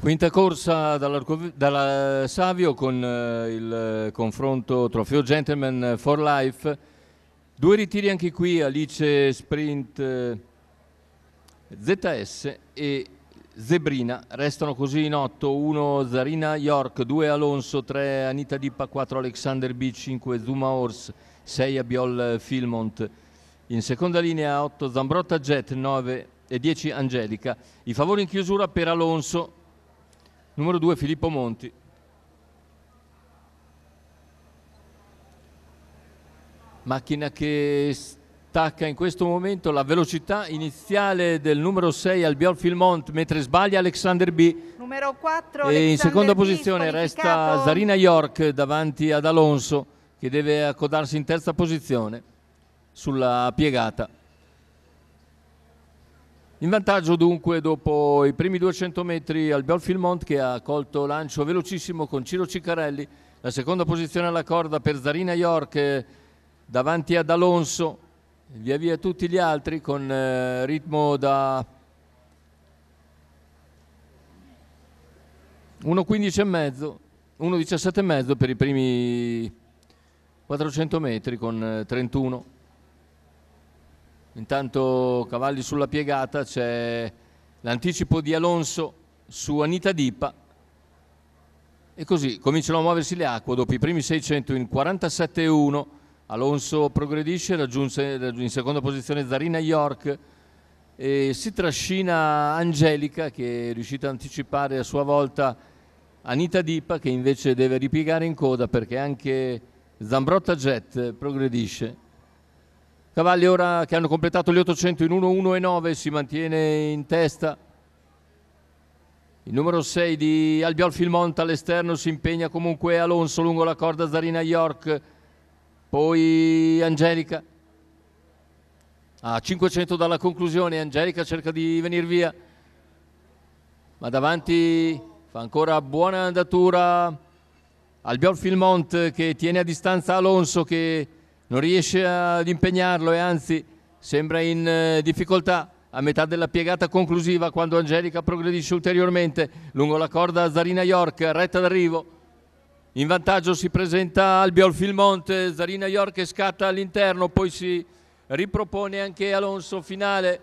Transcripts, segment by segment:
Quinta corsa dalla Savio con eh, il eh, confronto trofeo Gentleman for Life. Due ritiri anche qui, Alice Sprint eh, ZS e Zebrina. Restano così in otto, 1 Zarina York, 2 Alonso, 3 Anita Dippa, 4 Alexander B, 5 Zuma Horse, 6 Abiol Filmont. In seconda linea 8 Zambrotta Jet, 9 e 10 Angelica. I favori in chiusura per Alonso, Numero 2 Filippo Monti. Macchina che stacca in questo momento la velocità iniziale del numero 6 Albiol Filmont, mentre sbaglia Alexander B. Numero 4 Alexander e in seconda B, posizione resta Zarina York davanti ad Alonso che deve accodarsi in terza posizione sulla piegata. In vantaggio dunque dopo i primi 200 metri Albiol Filmont che ha colto lancio velocissimo con Ciro Ciccarelli, la seconda posizione alla corda per Zarina York eh, davanti ad Alonso, via via tutti gli altri con eh, ritmo da 1.15 e mezzo, 1.17 e mezzo per i primi 400 metri con 31. Eh, Intanto cavalli sulla piegata, c'è l'anticipo di Alonso su Anita Dipa e così cominciano a muoversi le acque dopo i primi 600 in 47-1. Alonso progredisce, raggiunge in seconda posizione Zarina York e si trascina Angelica che è riuscita a anticipare a sua volta Anita Dipa che invece deve ripiegare in coda perché anche Zambrotta Jet progredisce. Cavalli ora che hanno completato gli 800 in 1-1-9 si mantiene in testa. Il numero 6 di Albiol Filmonta all'esterno si impegna comunque Alonso lungo la corda Zarina York, poi Angelica. A 500 dalla conclusione Angelica cerca di venire via, ma davanti fa ancora buona andatura Albiol Filmont che tiene a distanza Alonso che non riesce ad impegnarlo e anzi sembra in eh, difficoltà a metà della piegata conclusiva quando Angelica progredisce ulteriormente lungo la corda Zarina York, retta d'arrivo. In vantaggio si presenta Albiol Filmonte, Zarina York scatta all'interno, poi si ripropone anche Alonso finale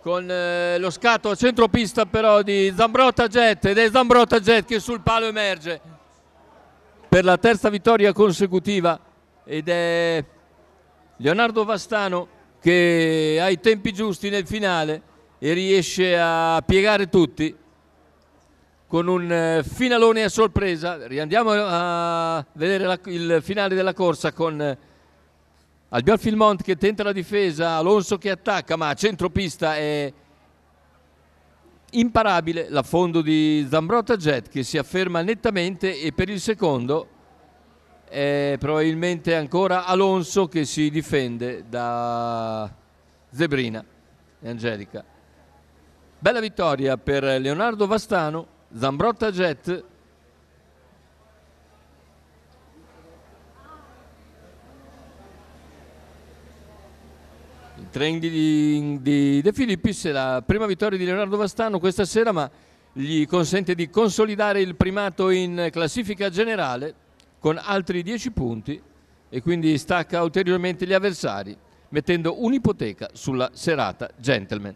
con eh, lo scatto a centropista però di Zambrotta Jet ed è Zambrotta Jet che sul palo emerge per la terza vittoria consecutiva ed è Leonardo Vastano che ha i tempi giusti nel finale e riesce a piegare tutti con un eh, finalone a sorpresa. Riandiamo a vedere la, il finale della corsa con eh, Albiol Filmont che tenta la difesa, Alonso che attacca ma a centropista è imparabile l'affondo di Zambrotta Jet che si afferma nettamente e per il secondo è probabilmente ancora Alonso che si difende da Zebrina e Angelica. Bella vittoria per Leonardo Vastano, Zambrotta Jet Il trend di, di, De Filippis, la prima vittoria di Leonardo Vastano questa sera, ma gli consente di consolidare il primato in classifica generale con altri 10 punti e quindi stacca ulteriormente gli avversari mettendo un'ipoteca sulla serata gentleman.